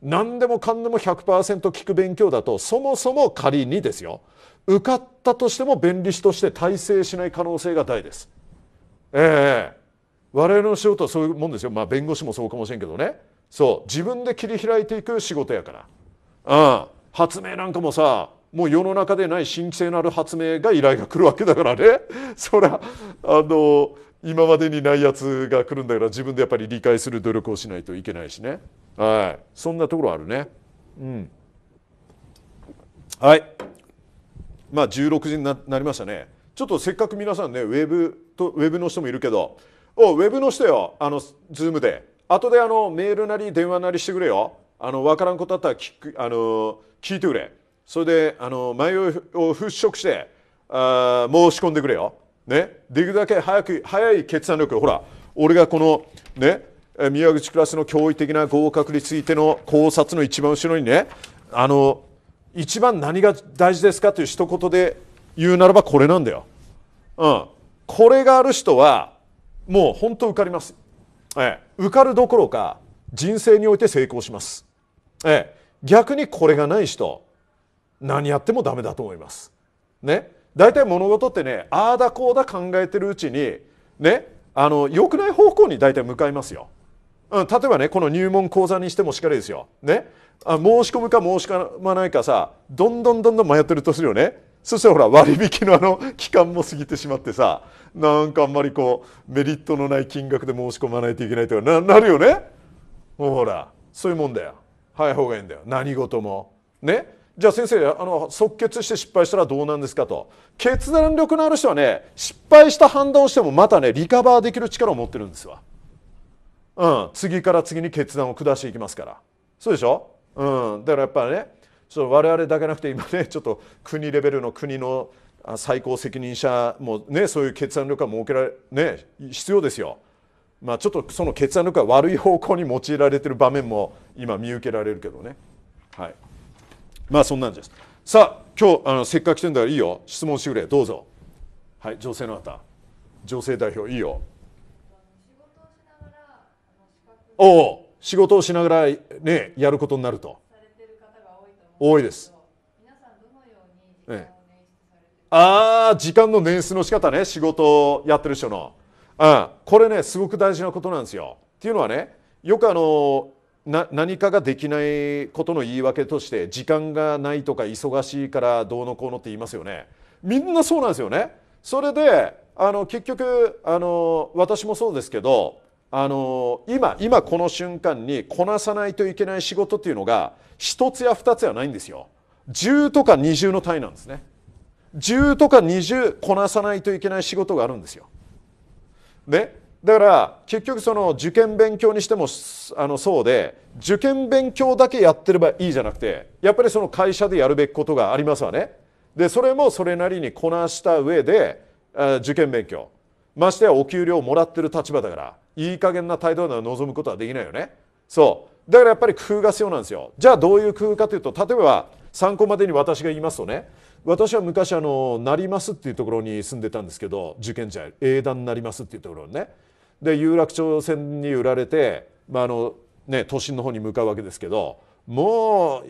何でもかんでも100%聞く勉強だとそもそも仮にですよ受かったとしても弁理士として大成しない可能性が大です。ええー、我々の仕事はそういうもんですよ、まあ、弁護士もそうかもしれんけどねそう自分で切り開いていく仕事やから、うん、発明なんかもさもう世の中でない新規性のある発明が依頼が来るわけだからね <laughs> そりゃあの今までにないやつが来るんだから自分でやっぱり理解する努力をしないといけないしねはいそんなところあるねうんはいまあ16時になりましたねちょっとせっかく皆さんねウェブとウェブの人もいるけどおウェブの人よあのズームで後であのメールなり電話なりしてくれよあの分からんことあったら聞くあの聞いてくれそれであの迷いを払拭してあ申し込んでくれよ、ね、できるだけ早く早い決断力ほら俺がこの、ね、宮口クラスの驚異的な合格についての考察の一番後ろにねあの一番何が大事ですかという一言で言うならばこれなんだよ。うん、これがある人はもう本当受かります、ええ、受かるどころか人生において成功します、ええ、逆にこれがない人何やってもダメだと思います。ね、大体物事ってねああだこうだ考えてるうちにねあの良くない方向に大体向かいますよ。うん、例えばねこの入門講座にしてもしかりですよ。ね、あ申し込むか申し込まないかさどんどんどんどん迷ってるとするよね。そしてほら割引のあの期間も過ぎてしまってさなんかあんまりこうメリットのない金額で申し込まないといけないとかななるよね。ほらそういうもんだよ。早い方がいいんだよ何事も。ねじゃあ先生あの即決して失敗したらどうなんですかと決断力のある人はね失敗した判断をしてもまたねリカバーできる力を持ってるんですわ、うん、次から次に決断を下していきますからそうでしょ、うん、だからやっぱりねちょっと我々だけなくて今ねちょっと国レベルの国の最高責任者もねそういう決断力が設けられね必要ですよまあ、ちょっとその決断力が悪い方向に用いられてる場面も今見受けられるけどね。はいまあそんなんですさあ今日あのせっかく来てんだからいいよ質問してくれどうぞはい女性の方女性代表いいよおお仕事をしながらねやることになると多いですええああ時間の捻出の仕方ね仕事をやってる人の、うん、これねすごく大事なことなんですよっていうのはねよくあのな何かができないことの言い訳として時間がないとか忙しいからどうのこうのって言いますよねみんなそうなんですよねそれであの結局あの私もそうですけどあの今今この瞬間にこなさないといけない仕事っていうのが1つや2つやないんですよ10とか20の単位なんですね10とか20こなさないといけない仕事があるんですよでだから結局その受験勉強にしてもあのそうで受験勉強だけやってればいいじゃなくてやっぱりその会社でやるべきことがありますわね。でそれもそれなりにこなした上で受験勉強ましてやお給料をもらってる立場だからいい加減な態度なは望むことはできないよね。そうだからやっぱり工夫が必要なんですよ。じゃあどういう工夫かというと例えば参考までに私が言いますとね私は昔あの「なります」っていうところに住んでたんですけど受験者英断になりますっていうところにねで有楽町線に売られて、まああのね、都心の方に向かうわけですけどもう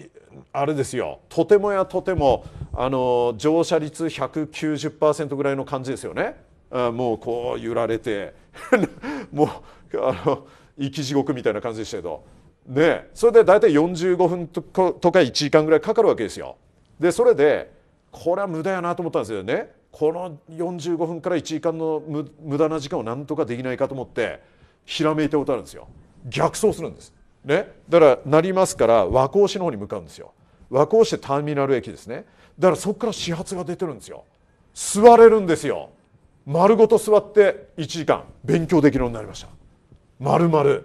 あれですよとてもやとてもあの乗車率190%ぐらいの感じですよね。あもうこう揺られて <laughs> もうあの生き地獄みたいな感じでしたけど、ね、それで大体45分とか1時間ぐらいかかるわけですよ。でそれでこれは無駄やなと思ったんですよね。この45分から1時間の無駄な時間を何とかできないかと思ってひらめいたことあるんですよ逆走するんです、ね、だからなりますから和光市の方に向かうんですよ和光市ターミナル駅ですねだからそこから始発が出てるんですよ座れるんですよ丸ごと座って1時間勉強できるようになりました丸々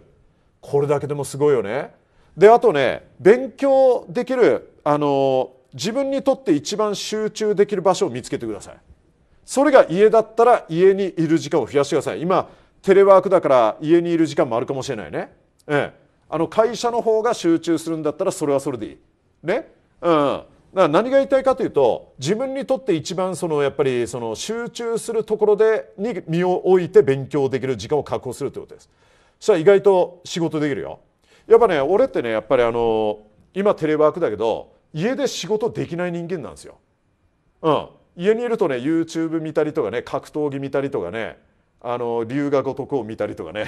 これだけでもすごいよねであとね勉強できるあの自分にとって一番集中できる場所を見つけてくださいそれが家だったら家にいる時間を増やしてください今テレワークだから家にいる時間もあるかもしれないね、ええ、あの会社の方が集中するんだったらそれはそれでいいねうん、何が言いたいかというと自分にとって一番そのやっぱりその集中するところでに身を置いて勉強できる時間を確保するということです。そしたら意外と仕事できるよ。やっぱね俺ってねやっぱりあの今テレワークだけど家で仕事できない人間なんですよ。うん、家にいるとね YouTube 見たりとかね格闘技見たりとかねあの龍が如くを見たりとかね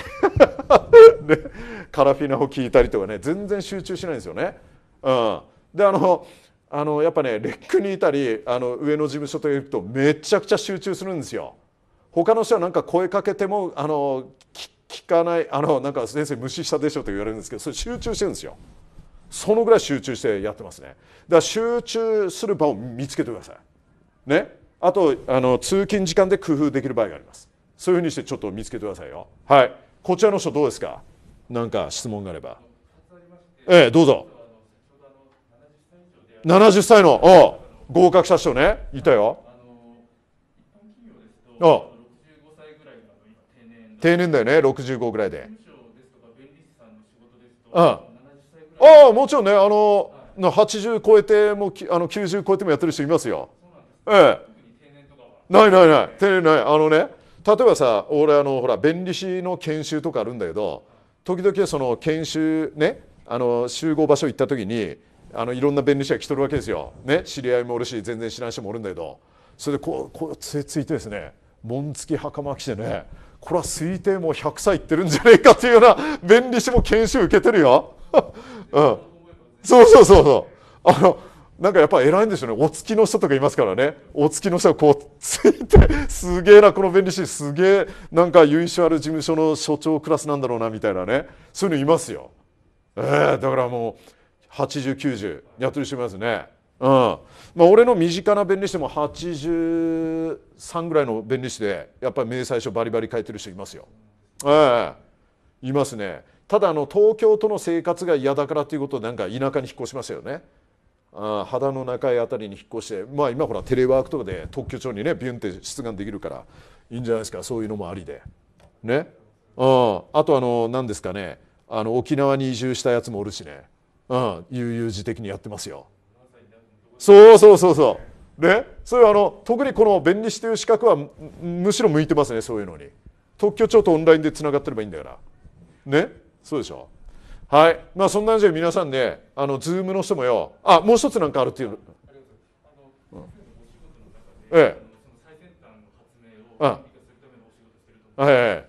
<laughs> でカラフィナを聞いたりとかね全然集中しないんですよね。うん、であのあのやっぱねレックにいたりあの上の事務所といるとめちゃくちゃ集中するんですよ。他の人はなんか声かけてもあの聞かないあのなんか先生無視したでしょと言われるんですけどそれ集中してるんですよ。そのぐらい集中してやってますね。だから集中する場を見つけてください。ね、あとあの通勤時間で工夫できる場合がありますそういうふうにしてちょっと見つけてくださいよはいこちらの人どうですか何か質問があればええどうぞ70歳のお合格した人ねいたよあ定年だよね65ぐらいでああもちろんねあの、はい、80超えてもあの90超えてもやってる人いますよええないないない定年ないあのね例えばさ俺あのほら弁理士の研修とかあるんだけど時々その研修ねあの集合場所行った時にあのいろんな弁理士が来とるわけですよ、ね、知り合いもおるし全然知らん人もおるんだけどそれでこうこうつついてですね紋付き袴着てねこれは推定もう100歳いってるんじゃねえかっていうような弁理士も研修受けてるよ、<laughs> うん、そうそうそうそうあのなんかやっぱ偉いんですよね。お付きの人とかいますからね。お付きの人がこうついて、すげえな、この便利シーン、すげえ、なんか由緒ある事務所の所長クラスなんだろうな、みたいなね。そういうのいますよ。ええー、だからもう、80、90、やっとりしますね。うん。まあ、俺の身近な便利士でも83ぐらいの便利士で、やっぱり明細書バリバリ書いてる人いますよ。ええー、いますね。ただあの東京との生活が嫌だからということでなんか田舎に引っ越しましたよね。あ肌の中へあたりに引っ越してまあ今ほらテレワークとかで特許庁にねビュンって出願できるからいいんじゃないですかそういうのもありでねああとあの何ですかねあの沖縄に移住したやつもおるしね、うん、悠々自適にやってますよそうそうそうそうねそういうあの特にこの弁理士という資格はむしろ向いてますねそういうのに特許庁とオンラインでつながってればいいんだからねそうでしょはい。まあそんな感じで皆さんね、あの、ズームの人もよ、あ、もう一つなんかあるっていう。うん、ええ。ああええ。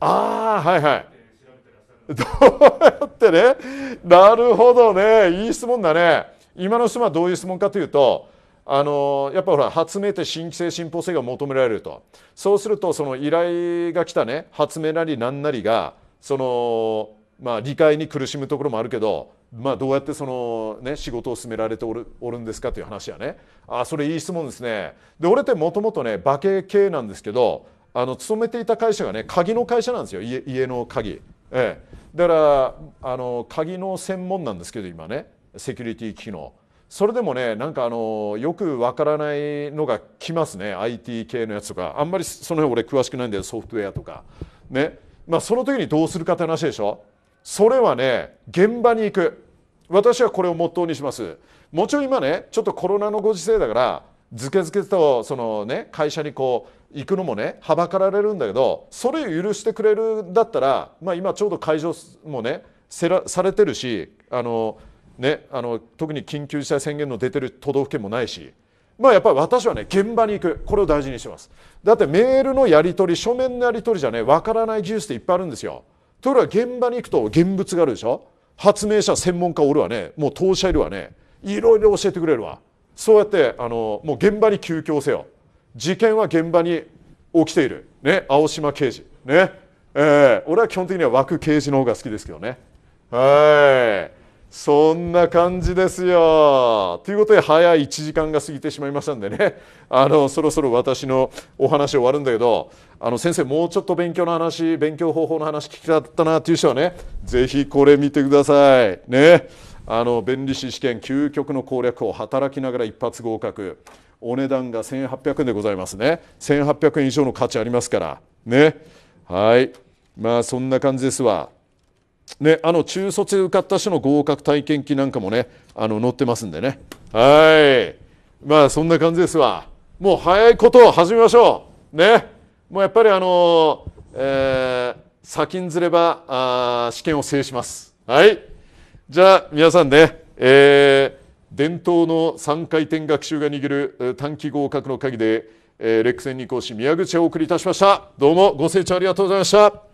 ああ、はいはい。どうやってね、なるほどね、いい質問だね。今の質問はどういう質問かというと、あのやっぱほら発明って新規性進歩性が求められるとそうするとその依頼が来たね発明なり何なりがそのまあ理解に苦しむところもあるけどまあどうやってそのね仕事を進められておるおるんですかという話やねあそれいい質問ですねで俺ってもともとね化け系なんですけどあの勤めていた会社がね鍵の会社なんですよ家家の鍵、ええ、だからあの鍵の専門なんですけど今ねセキュリティ機能それでもねなんかあのよくわからないのが来ますね IT 系のやつとかあんまりその辺俺詳しくないんだよソフトウェアとかねまあその時にどうするかって話でしょそれはね現場に行く私はこれをモットーにしますもちろん今ねちょっとコロナのご時世だからずけずけとそのね会社にこう行くのもねはばかられるんだけどそれを許してくれるんだったらまあ今ちょうど解除もねせらされてるしあのね、あの特に緊急事態宣言の出てる都道府県もないし、まあ、やっぱり私はね現場に行くこれを大事にしてますだってメールのやり取り書面のやり取りじゃねわからない技術っていっぱいあるんですよというのは現場に行くと現物があるでしょ発明者専門家おるわねもう当社いるわねいろいろ教えてくれるわそうやってあのもう現場に急遽せよ事件は現場に起きている、ね、青島刑事ねえー、俺は基本的には枠刑事の方が好きですけどねはいそんな感じですよ。ということで早い1時間が過ぎてしまいましたんでねあのそろそろ私のお話終わるんだけどあの先生もうちょっと勉強の話勉強方法の話聞きたかったなっていう人はね是非これ見てください。ねあの弁理士試験究極の攻略を働きながら一発合格お値段が1800円でございますね1800円以上の価値ありますからねはいまあそんな感じですわ。ね、あの中卒で受かった人の合格体験記なんかもねあの載ってますんでねはいまあそんな感じですわもう早いことを始めましょうねもうやっぱりあのえー、先んずればあ試験を制しますはいじゃあ皆さんねえー、伝統の3回転学習が握る短期合格の鍵で、えー、レックスンに講師宮口をお送りいたしましたどうもご清聴ありがとうございました